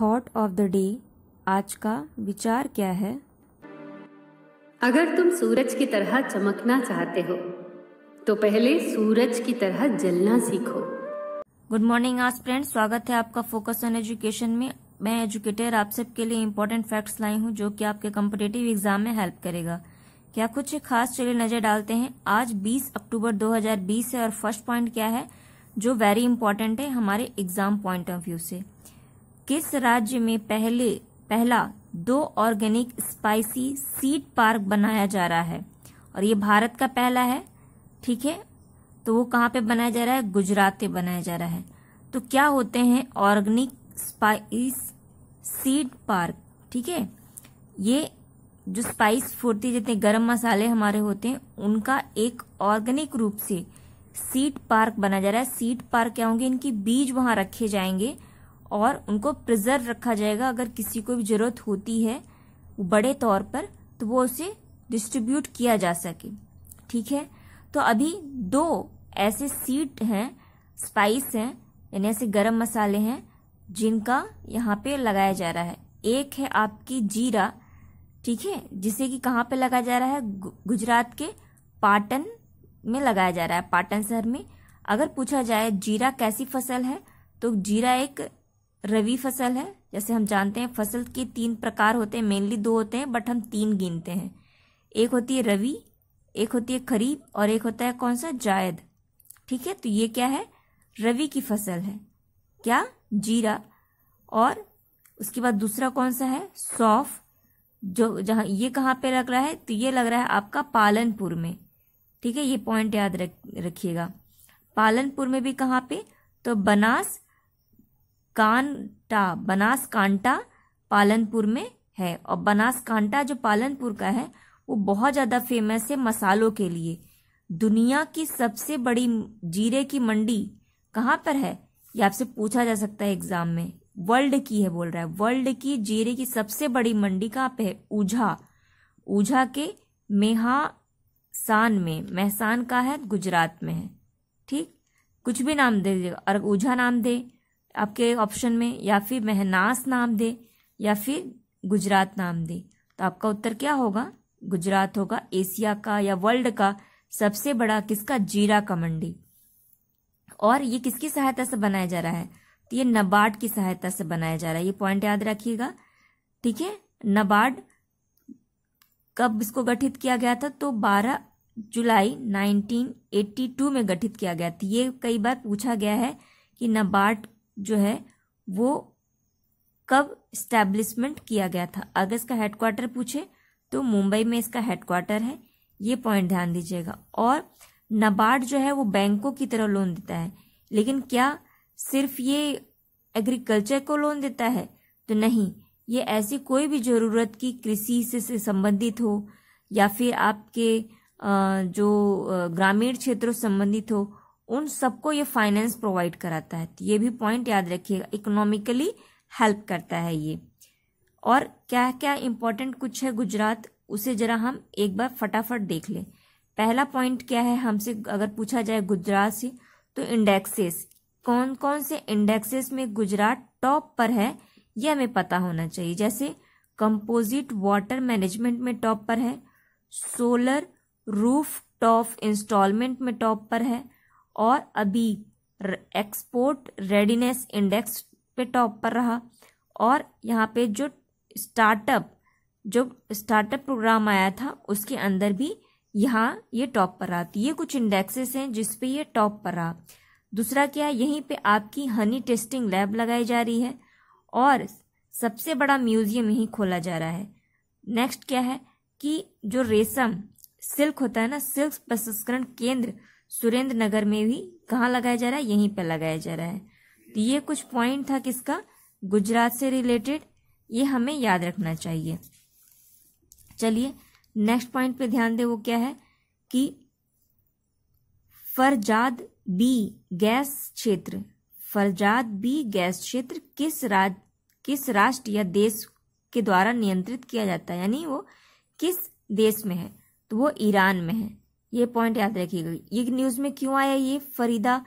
thought of the day आज का विचार क्या है अगर तुम सूरज की तरह चमकना चाहते हो तो पहले सूरज की तरह जलना सीखो गुड मॉर्निंग आज फ्रेंड स्वागत है आपका फोकस ऑन एजुकेशन में मैं एजुकेटर आप सबके लिए इम्पोर्टेंट फैक्ट्स लाई हूँ जो कि आपके कम्पिटेटिव एग्जाम में हेल्प करेगा क्या कुछ खास चले नजर डालते हैं आज 20 अक्टूबर 2020 है और फर्स्ट पॉइंट क्या है जो वेरी इंपॉर्टेंट है हमारे एग्जाम पॉइंट ऑफ व्यू से किस राज्य में पहले पहला दो ऑर्गेनिक स्पाइसी सीड पार्क बनाया जा रहा है और ये भारत का पहला है ठीक है तो वो कहाँ पे बनाया जा रहा है गुजरात में बनाया जा रहा है तो क्या होते हैं ऑर्गेनिक स्पाइस सीड पार्क ठीक है ये जो स्पाइस फूर्ती जितने गरम मसाले हमारे होते हैं उनका एक ऑर्गेनिक रूप से सीड पार्क बनाया जा रहा है सीड पार्क क्या होंगे इनकी बीज वहां रखे जाएंगे और उनको प्रिजर्व रखा जाएगा अगर किसी को भी जरूरत होती है बड़े तौर पर तो वो उसे डिस्ट्रीब्यूट किया जा सके ठीक है तो अभी दो ऐसे सीड हैं स्पाइस हैं यानी ऐसे गरम मसाले हैं जिनका यहाँ पे लगाया जा रहा है एक है आपकी जीरा ठीक है जिसे कि कहाँ पे लगाया जा रहा है गुजरात के पाटन में लगाया जा रहा है पाटन शहर में अगर पूछा जाए जीरा कैसी फसल है तो जीरा एक रवि फसल है जैसे हम जानते हैं फसल के तीन प्रकार होते हैं मेनली दो होते हैं बट हम तीन गिनते हैं एक होती है रवि एक होती है खरीफ और एक होता है कौन सा जायद ठीक है तो ये क्या है रवि की फसल है क्या जीरा और उसके बाद दूसरा कौन सा है सौफ जो जहाँ ये कहाँ पे लग रहा है तो ये लग रहा है आपका पालनपुर में ठीक है ये पॉइंट याद रख रखिएगा पालनपुर में भी कहाँ पे तो बनास कांटा बनासकांटा पालनपुर में है और बनासकांटा जो पालनपुर का है वो बहुत ज़्यादा फेमस है मसालों के लिए दुनिया की सबसे बड़ी जीरे की मंडी कहाँ पर है ये आपसे पूछा जा सकता है एग्जाम में वर्ल्ड की है बोल रहा है वर्ल्ड की जीरे की सबसे बड़ी मंडी कहाँ पे है ऊझा ऊझा के मेहासान में मेहसान का है गुजरात में है ठीक कुछ भी नाम दे दीजिएगा और ऊझा नाम दे आपके ऑप्शन में या फिर महनास नाम दे या फिर गुजरात नाम दे तो आपका उत्तर क्या होगा गुजरात होगा एशिया का या वर्ल्ड का सबसे बड़ा किसका जीरा का मंडी और ये किसकी सहायता से बनाया जा रहा है तो ये नबार्ड की सहायता से बनाया जा रहा है ये पॉइंट याद रखिएगा ठीक है नबार्ड कब इसको गठित किया गया था तो 12 जुलाई 1982 में गठित किया गया था तो ये कई बार पूछा गया है कि नबार्ड जो है वो कब इस्टेब्लिशमेंट किया गया था अगर इसका हेडक्वार्टर पूछे तो मुंबई में इसका हेडक्वार्टर है ये पॉइंट ध्यान दीजिएगा और नबार्ड जो है वो बैंकों की तरह लोन देता है लेकिन क्या सिर्फ ये एग्रीकल्चर को लोन देता है तो नहीं ये ऐसी कोई भी ज़रूरत की कृषि से, से संबंधित हो या फिर आपके जो ग्रामीण क्षेत्रों संबंधित हो उन सबको ये फाइनेंस प्रोवाइड कराता है तो ये भी पॉइंट याद रखिएगा इकोनॉमिकली हेल्प करता है ये और क्या क्या इम्पोर्टेंट कुछ है गुजरात उसे जरा हम एक बार फटाफट देख लें पहला पॉइंट क्या है हमसे अगर पूछा जाए गुजरात से तो इंडेक्सेस कौन कौन से इंडेक्सेस में गुजरात टॉप पर है यह हमें पता होना चाहिए जैसे कंपोजिट वाटर मैनेजमेंट में टॉप पर है सोलर रूफ टॉप इंस्टॉलमेंट में टॉप पर है और अभी एक्सपोर्ट रेडीनेस इंडेक्स पे टॉप पर रहा और यहाँ पे जो स्टार्टअप जो स्टार्टअप प्रोग्राम आया था उसके अंदर भी यहाँ ये टॉप पर रहा तो ये कुछ इंडेक्सेस हैं जिसपे ये टॉप पर रहा दूसरा क्या है यहीं पे आपकी हनी टेस्टिंग लैब लगाई जा रही है और सबसे बड़ा म्यूजियम यहीं खोला जा रहा है नेक्स्ट क्या है कि जो रेशम सिल्क होता है ना सिल्क प्रसंस्करण केंद्र सुरेंद्र नगर में भी कहाँ लगाया जा रहा है यहीं पर लगाया जा रहा है तो ये कुछ पॉइंट था किसका गुजरात से रिलेटेड ये हमें याद रखना चाहिए चलिए नेक्स्ट पॉइंट पे ध्यान दे वो क्या है कि फरजाद बी गैस क्षेत्र फरजाद बी गैस क्षेत्र किस राज किस राष्ट्र या देश के द्वारा नियंत्रित किया जाता है यानी वो किस देश में है तो वो ईरान में है ये पॉइंट याद रखिएगा ये न्यूज में क्यों आया ये फरीदा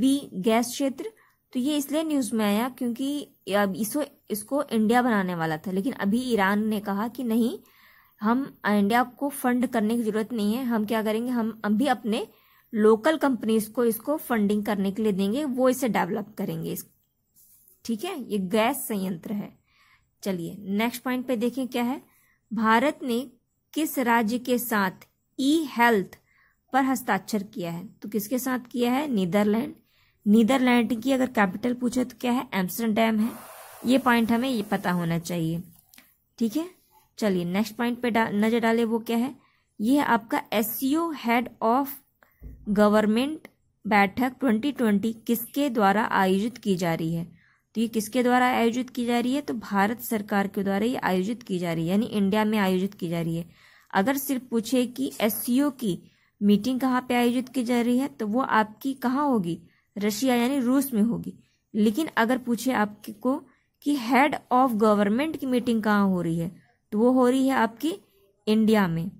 बी गैस क्षेत्र तो ये इसलिए न्यूज में आया क्योंकि अब इसको इसको इंडिया बनाने वाला था लेकिन अभी ईरान ने कहा कि नहीं हम इंडिया को फंड करने की जरूरत नहीं है हम क्या करेंगे हम अभी भी अपने लोकल कंपनीज को इसको फंडिंग करने के लिए देंगे वो इसे डेवलप करेंगे ठीक है ये गैस संयंत्र है चलिए नेक्स्ट पॉइंट पे देखें क्या है भारत ने किस राज्य के साथ ई हेल्थ पर हस्ताक्षर किया है तो किसके साथ किया है नीदरलैंड नीदरलैंड की अगर कैपिटल पूछे तो क्या है एम्स्टरडेम है ये पॉइंट हमें ये पता होना चाहिए ठीक है चलिए नेक्स्ट पॉइंट पे डा, नज़र डाले वो क्या है ये है आपका एस हेड ऑफ गवर्नमेंट बैठक 2020 किसके द्वारा आयोजित की जा रही है तो ये किसके द्वारा आयोजित की जा रही है तो भारत सरकार के द्वारा ये आयोजित की जा रही है यानी इंडिया में आयोजित की जा रही है अगर सिर्फ पूछे कि एस की मीटिंग कहाँ पे आयोजित की जा रही है तो वो आपकी कहाँ होगी रशिया यानी रूस में होगी लेकिन अगर पूछे आपको कि हेड ऑफ गवर्नमेंट की मीटिंग कहाँ हो रही है तो वो हो रही है आपकी इंडिया में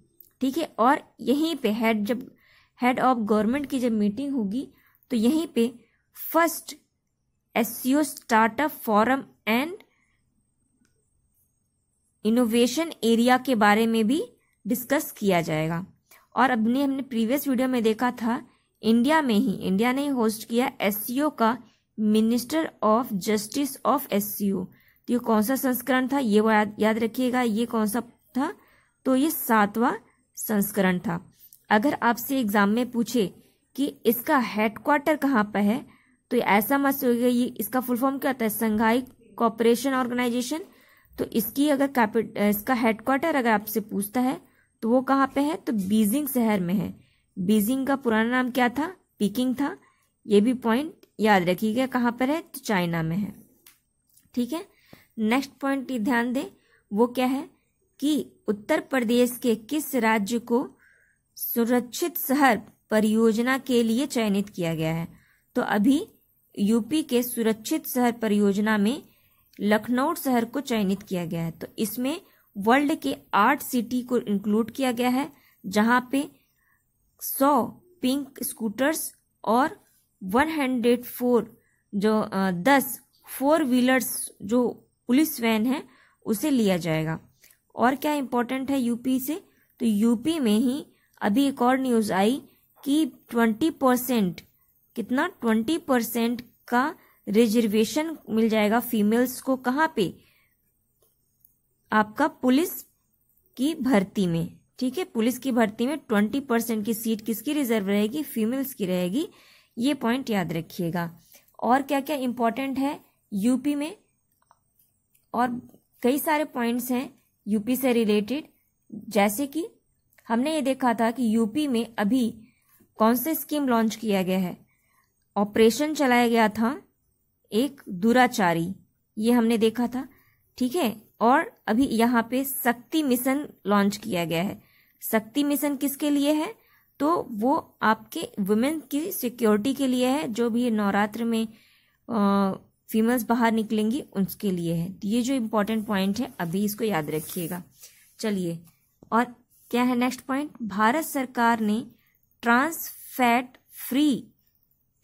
ठीक है और यहीं पे हेड जब हेड ऑफ गवर्नमेंट की जब मीटिंग होगी तो यहीं पे first S startup forum and innovation area के बारे में भी डिस्कस किया जाएगा और अभी हमने प्रीवियस वीडियो में देखा था इंडिया में ही इंडिया ने ही होस्ट किया एस का minister of justice of S तो ये कौन सा संस्करण था ये वो याद याद रखिएगा ये कौन सा था तो ये सातवां संस्करण था अगर आपसे एग्जाम में पूछे कि इसका हेडक्वार्टर कहाँ पर है तो ऐसा मत सोचिएगा ये इसका फुल फॉर्म क्या होता है संघाई कॉपरेशन ऑर्गेनाइजेशन तो इसकी अगर कैपिट इसका हेडक्वार्टर अगर आपसे पूछता है तो वो कहाँ पे है तो बीजिंग शहर में है बीजिंग का पुराना नाम क्या था पीकिंग था ये भी पॉइंट याद रखिएगा कहाँ पर है तो चाइना में है ठीक है नेक्स्ट पॉइंट ध्यान दें वो क्या है कि उत्तर प्रदेश के किस राज्य को सुरक्षित शहर परियोजना के लिए चयनित किया गया है तो अभी यूपी के सुरक्षित शहर परियोजना में लखनऊ शहर को चयनित किया गया है तो इसमें वर्ल्ड के आठ सिटी को इंक्लूड किया गया है जहां पे सौ पिंक स्कूटर्स और 104 जो दस फोर व्हीलर्स जो पुलिस वैन है उसे लिया जाएगा और क्या इम्पोर्टेंट है यूपी से तो यूपी में ही अभी एक और न्यूज़ आई कि 20 परसेंट कितना 20 परसेंट का रिजर्वेशन मिल जाएगा फीमेल्स को कहाँ पे आपका पुलिस की भर्ती में ठीक है पुलिस की भर्ती में ट्वेंटी परसेंट की सीट किसकी रिजर्व रहेगी फीमेल्स की रहेगी ये पॉइंट याद रखिएगा और क्या क्या इंपॉर्टेंट है यूपी में और कई सारे पॉइंट्स हैं यूपी से रिलेटेड जैसे कि हमने ये देखा था कि यूपी में अभी कौन से स्कीम लॉन्च किया गया है ऑपरेशन चलाया गया था एक दुराचारी ये हमने देखा था ठीक है और अभी यहाँ पे शक्ति मिशन लॉन्च किया गया है शक्ति मिशन किसके लिए है तो वो आपके वुमेन की सिक्योरिटी के लिए है जो भी नवरात्र में फीमेल्स बाहर निकलेंगी उसके लिए है तो ये जो इम्पोर्टेंट पॉइंट है अभी इसको याद रखिएगा चलिए और क्या है नेक्स्ट पॉइंट भारत सरकार ने ट्रांस फैट फ्री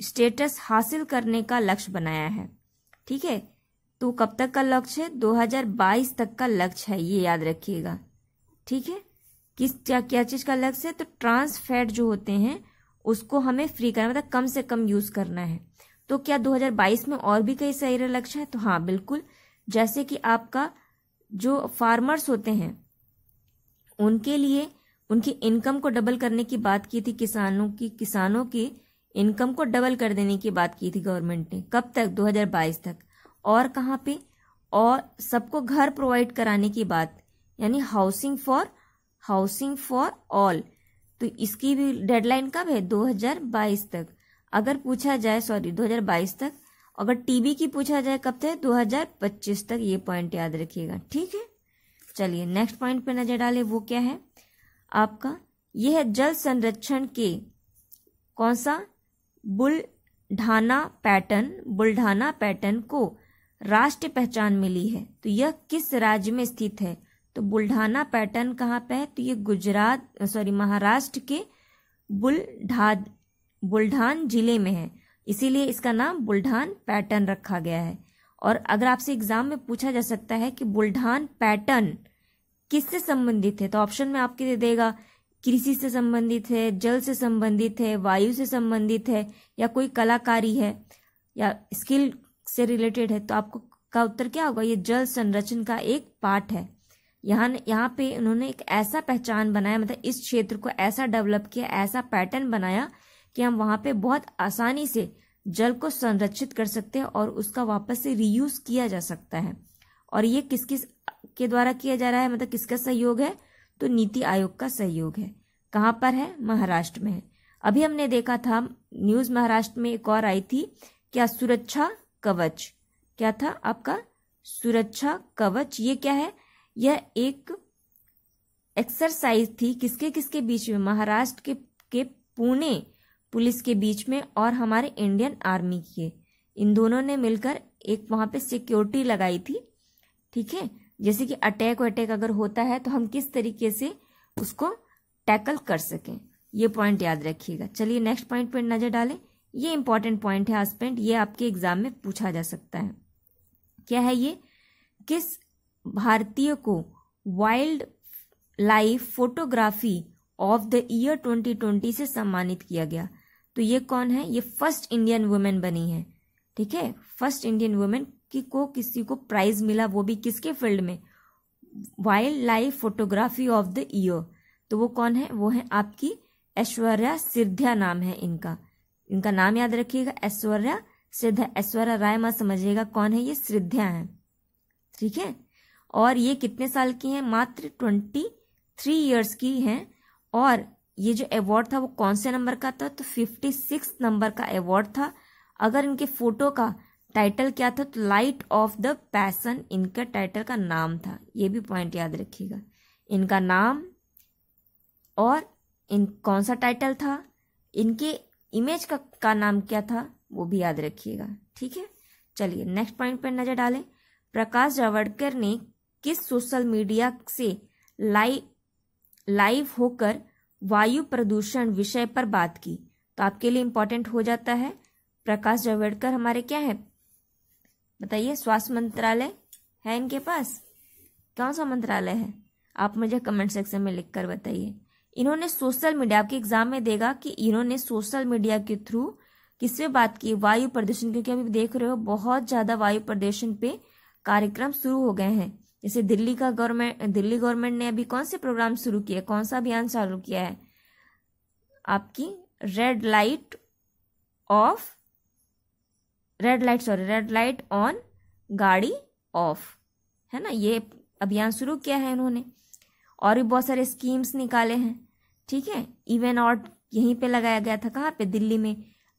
स्टेटस हासिल करने का लक्ष्य बनाया है ठीक है तो कब तक का लक्ष्य है 2022 तक का लक्ष्य है ये याद रखिएगा ठीक है किस क्या क्या चीज़ का लक्ष्य है तो ट्रांस फैट जो होते हैं उसको हमें फ्री करना मतलब कम से कम यूज़ करना है तो क्या 2022 में और भी कई सही लक्ष्य है तो हाँ बिल्कुल जैसे कि आपका जो फार्मर्स होते हैं उनके लिए उनकी इनकम को डबल करने की बात की थी किसानों की किसानों की इनकम को डबल कर देने की बात की थी गवर्नमेंट ने कब तक 2022 तक और कहाँ पे और सबको घर प्रोवाइड कराने की बात यानी housing for housing for all तो इसकी भी डेडलाइन कब है 2022 तक अगर पूछा जाए सॉरी 2022 तक अगर टीबी की पूछा जाए कब तक 2025 तक ये पॉइंट याद रखिएगा ठीक है चलिए नेक्स्ट पॉइंट पे नजर डाले वो क्या है आपका यह है जल संरक्षण के कौन सा ढाना पैटर्न बुलढाना पैटर्न को राष्ट्र पहचान मिली है तो यह किस राज्य में स्थित है तो बुल्ढाना पैटर्न कहाँ पे है तो ये गुजरात सॉरी महाराष्ट्र के बुलढा बुल्ढान जिले में है इसीलिए इसका नाम बुल्ढान पैटर्न रखा गया है और अगर आपसे एग्जाम में पूछा जा सकता है कि बुलढ़ान पैटर्न किससे संबंधित है तो ऑप्शन में आपके दे देगा कृषि से संबंधित है जल से संबंधित है वायु से संबंधित है या कोई कलाकारी है या स्किल से रिलेटेड है तो आपको का उत्तर क्या होगा ये जल संरक्षण का एक पार्ट है यहाँ यहाँ पे उन्होंने एक ऐसा पहचान बनाया मतलब इस क्षेत्र को ऐसा डेवलप किया ऐसा पैटर्न बनाया कि हम वहाँ पे बहुत आसानी से जल को संरक्षित कर सकते हैं और उसका वापस से रीयूज किया जा सकता है और ये किस किस के द्वारा किया जा रहा है मतलब किसका सहयोग है तो नीति आयोग का सहयोग है कहाँ पर है महाराष्ट्र में है अभी हमने देखा था न्यूज महाराष्ट्र में एक और आई थी क्या सुरक्षा कवच क्या था आपका सुरक्षा कवच ये क्या है यह एक एक्सरसाइज थी किसके किसके बीच में महाराष्ट्र के के पुणे पुलिस के बीच में और हमारे इंडियन आर्मी के इन दोनों ने मिलकर एक वहां पे सिक्योरिटी लगाई थी ठीक है जैसे कि अटैक वटैक अगर होता है तो हम किस तरीके से उसको टैकल कर सकें ये पॉइंट याद रखिएगा चलिए नेक्स्ट पॉइंट पर नजर डालें ये इंपॉर्टेंट पॉइंट है हस्बैंड ये आपके एग्जाम में पूछा जा सकता है क्या है ये किस भारतीय को wild life photography of the year 2020 से सम्मानित किया गया तो ये कौन है ये फर्स्ट इंडियन वुमेन बनी है ठीक है फर्स्ट इंडियन वुमेन की को किसी को प्राइज मिला वो भी किसके फील्ड में wild life photography of the year तो वो कौन है वो है आपकी ऐश्वर्या सिद्धिया नाम है इनका इनका नाम याद रखिएगा ऐश्वर्या सिद्ध ऐश्वर्या राय मत समझिएगा कौन है ये सिद्ध्या है ठीक है और ये कितने साल की हैं मात्र ट्वेंटी थ्री ईयर्स की हैं और ये जो अवार्ड था वो कौन से नंबर का था तो फिफ्टी सिक्स नंबर का अवार्ड था अगर इनके फोटो का टाइटल क्या था तो लाइट ऑफ द पैसन इनका टाइटल का नाम था ये भी पॉइंट याद रखिएगा इनका नाम और इन कौन सा टाइटल था इनके इमेज का, का नाम क्या था वो भी याद रखिएगा ठीक है चलिए नेक्स्ट पॉइंट पर नजर डालें प्रकाश जावड़कर ने किस सोशल मीडिया से लाइव लाइव होकर वायु प्रदूषण विषय पर बात की तो आपके लिए इम्पोर्टेंट हो जाता है प्रकाश जावड़कर हमारे क्या है बताइए स्वास्थ्य मंत्रालय है इनके पास कौन सा मंत्रालय है आप मुझे कमेंट सेक्शन में लिखकर बताइए इन्होंने सोशल मीडिया आपके एग्जाम में देगा कि इन्होंने सोशल मीडिया के थ्रू किससे बात की वायु प्रदूषण क्योंकि अभी देख रहे हो बहुत ज्यादा वायु प्रदूषण पे कार्यक्रम शुरू हो गए हैं जैसे दिल्ली का गवर्नमेंट दिल्ली गवर्नमेंट ने अभी कौन से प्रोग्राम शुरू किया कौन सा अभियान चालू किया है आपकी red light off red light sorry red light on गाड़ी ऑफ है ना ये अभियान शुरू किया है इन्होंने और भी बहुत सारे स्कीम्स निकाले हैं ठीक है इवन और यहीं पे लगाया गया था कहाँ पे दिल्ली में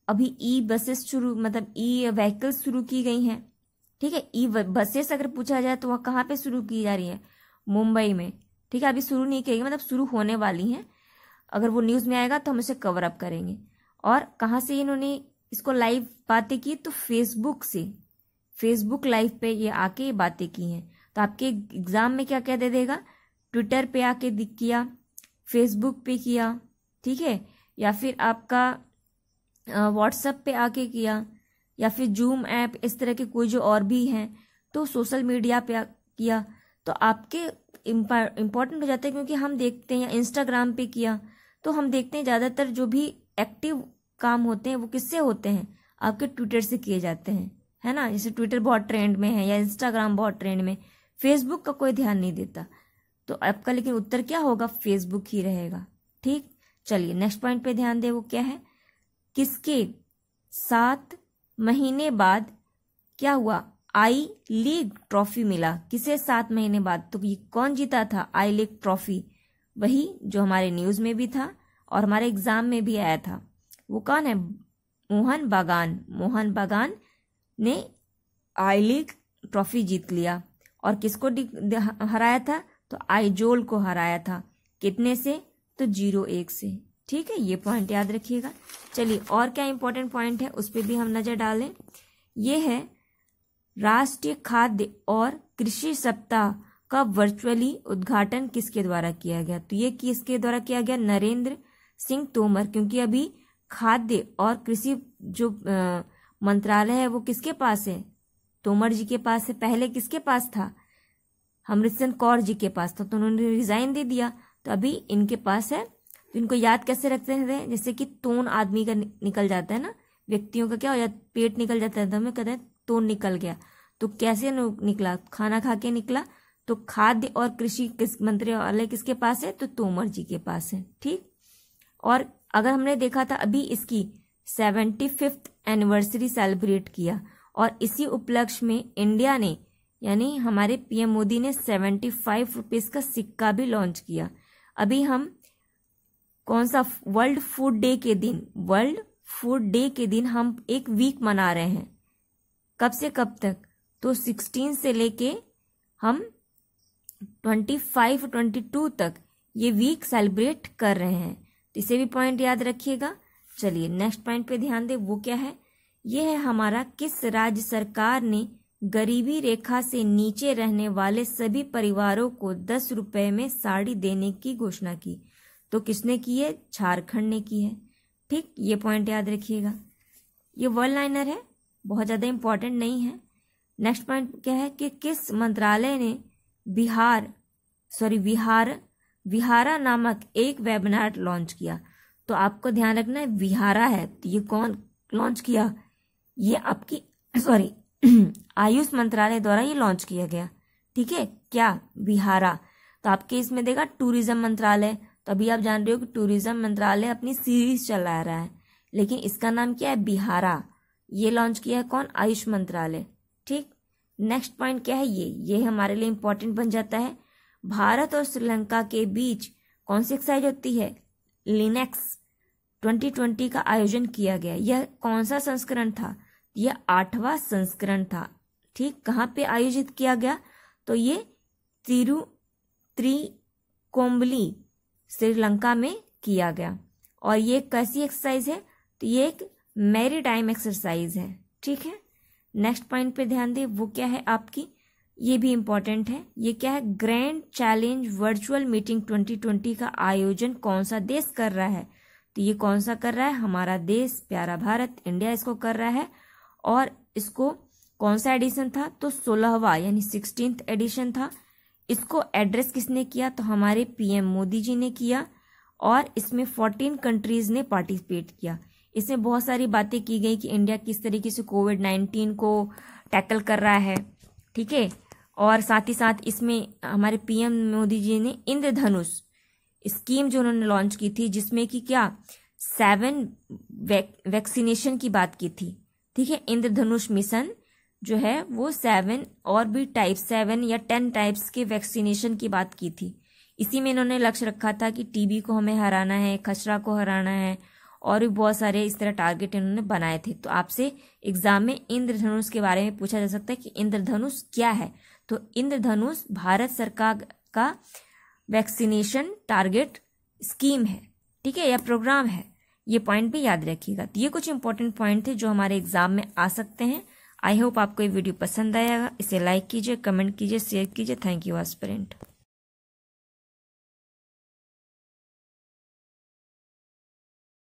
अभी ई e बसेस शुरू मतलब ई e व्हीकल्स शुरू की गई हैं ठीक है ई e बसेस अगर पूछा जाए तो वह कहाँ पे शुरू की जा रही है मुंबई में ठीक है अभी शुरू नहीं की गई मतलब शुरू होने वाली हैं अगर वो न्यूज़ में आएगा तो हम उसे कवर अप करेंगे और कहाँ से इन्होंने इसको लाइव बातें की तो फेसबुक से फेसबुक लाइव पे ये आके ये बातें की हैं तो आपके एग्ज़ाम में क्या क्या दे देगा ट्विटर पे आके दिख किया फेसबुक पे किया ठीक है या फिर आपका व्हाट्सएप पे आके किया या फिर जूम ऐप इस तरह के कोई जो और भी हैं तो सोशल मीडिया पे किया तो आपके इम्पॉर्टेंट हो जाते हैं क्योंकि हम देखते हैं या इंस्टाग्राम पे किया तो हम देखते हैं ज़्यादातर जो भी एक्टिव काम होते हैं वो किससे होते हैं आपके ट्विटर से किए जाते हैं है ना जैसे ट्विटर बहुत ट्रेंड में है या इंस्टाग्राम बहुत ट्रेंड में फेसबुक का कोई ध्यान नहीं देता तो आपका लेकिन उत्तर क्या होगा फेसबुक ही रहेगा ठीक चलिए नेक्स्ट पॉइंट पे ध्यान दे वो क्या है किसके सात महीने बाद क्या हुआ आई लीग ट्रॉफी मिला किसे सात महीने बाद तो ये कौन जीता था आई लीग ट्रॉफी वही जो हमारे न्यूज में भी था और हमारे एग्जाम में भी आया था वो कौन है मोहन बागान मोहन बागान ने आई लीग ट्रॉफी जीत लिया और किसको हराया था तो आइजोल को हराया था कितने से तो जीरो एक से ठीक है ये पॉइंट याद रखिएगा चलिए और क्या इंपॉर्टेंट पॉइंट है उस पर भी हम नज़र डालें ये है राष्ट्रीय खाद्य और कृषि सप्ताह का वर्चुअली उद्घाटन किसके द्वारा किया गया तो ये किसके द्वारा किया गया नरेंद्र सिंह तोमर क्योंकि अभी खाद्य और कृषि जो मंत्रालय है वो किसके पास है तोमर जी के पास है पहले किसके पास था हमरिसन कौर जी के पास था तो, तो उन्होंने रिजाइन दे दिया तो अभी इनके पास है तो इनको याद कैसे रखते हैं जैसे कि तोन आदमी का निकल जाता है ना व्यक्तियों का क्या हो जाता पेट निकल जाता है तो हमें कहते हैं तोन निकल गया तो कैसे निकला खाना खा के निकला तो खाद्य और कृषि किस मंत्रालय किसके पास है तो तोमर जी के पास है ठीक और अगर हमने देखा था अभी इसकी सेवेंटी फिफ्थ एनिवर्सरी सेलिब्रेट किया और इसी उपलक्ष्य में इंडिया ने यानी हमारे पीएम मोदी ने सेवेंटी फाइव रुपीज़ का सिक्का भी लॉन्च किया अभी हम कौन सा वर्ल्ड फूड डे के दिन वर्ल्ड फूड डे के दिन हम एक वीक मना रहे हैं कब से कब तक तो सिक्सटीन से लेके हम ट्वेंटी फाइव ट्वेंटी टू तक ये वीक सेलिब्रेट कर रहे हैं तो इसे भी पॉइंट याद रखिएगा चलिए नेक्स्ट पॉइंट पे ध्यान दें वो क्या है ये है हमारा किस राज्य सरकार ने गरीबी रेखा से नीचे रहने वाले सभी परिवारों को दस रुपए में साड़ी देने की घोषणा की तो किसने की है झारखंड ने की है ठीक ये पॉइंट याद रखिएगा ये वर्ल्ड लाइनर है बहुत ज़्यादा इंपॉर्टेंट नहीं है नेक्स्ट पॉइंट क्या है कि किस मंत्रालय ने बिहार सॉरी बिहार विहारा नामक एक वेबिनार लॉन्च किया तो आपको ध्यान रखना है विहारा है तो ये कौन लॉन्च किया ये आपकी सॉरी आयुष मंत्रालय द्वारा ये लॉन्च किया गया ठीक है क्या बिहारा तो आपके इसमें देगा टूरिज्म मंत्रालय तो अभी आप जान रहे हो कि टूरिज्म मंत्रालय अपनी सीरीज चला रहा है लेकिन इसका नाम क्या है बिहारा ये लॉन्च किया है कौन आयुष मंत्रालय ठीक नेक्स्ट पॉइंट क्या है ये ये हमारे लिए इम्पोर्टेंट बन जाता है भारत और श्रीलंका के बीच कौन सी एक्सरसाइज होती है लिनेक्स 2020 का आयोजन किया गया यह कौन सा संस्करण था यह आठवां संस्करण था ठीक कहाँ पे आयोजित किया गया तो ये तिरु त्रिकोम्बली श्रीलंका में किया गया और ये कैसी एक्सरसाइज है तो ये एक मेरी टाइम एक्सरसाइज है ठीक है नेक्स्ट पॉइंट पे ध्यान दें वो क्या है आपकी ये भी इम्पोर्टेंट है ये क्या है ग्रैंड चैलेंज वर्चुअल मीटिंग 2020 का आयोजन कौन सा देश कर रहा है तो ये कौन सा कर रहा है हमारा देश प्यारा भारत इंडिया इसको कर रहा है और इसको कौन सा एडिशन था तो सोलहवा यानी सिक्सटीन एडिशन था इसको एड्रेस किसने किया तो हमारे पीएम मोदी जी ने किया और इसमें फोर्टीन कंट्रीज ने पार्टिसिपेट किया इसमें बहुत सारी बातें की गई कि इंडिया किस तरीके से कोविड नाइन्टीन को टैकल कर रहा है ठीक है और साथ ही साथ इसमें हमारे पीएम मोदी जी ने इंद्रधनुष स्कीम जो उन्होंने लॉन्च की थी जिसमें कि क्या सेवन वैक्सीनेशन की बात की थी ठीक है इंद्रधनुष मिशन जो है वो सेवन और भी टाइप सेवन या टेन टाइप्स के वैक्सीनेशन की बात की थी इसी में इन्होंने लक्ष्य रखा था कि टीबी को हमें हराना है खसरा को हराना है और भी बहुत सारे इस तरह टारगेट इन्होंने बनाए थे तो आपसे एग्जाम में इंद्रधनुष के बारे में पूछा जा सकता है कि इंद्रधनुष क्या है तो इंद्रधनुष भारत सरकार का वैक्सीनेशन टारगेट स्कीम है ठीक है या प्रोग्राम है ये पॉइंट भी याद रखिएगा तो ये कुछ इंपॉर्टेंट पॉइंट थे जो हमारे एग्जाम में आ सकते हैं आई होप आपको ये वीडियो पसंद आएगा इसे लाइक कीजिए कमेंट कीजिए शेयर कीजिए थैंक यू एस्पेरेंट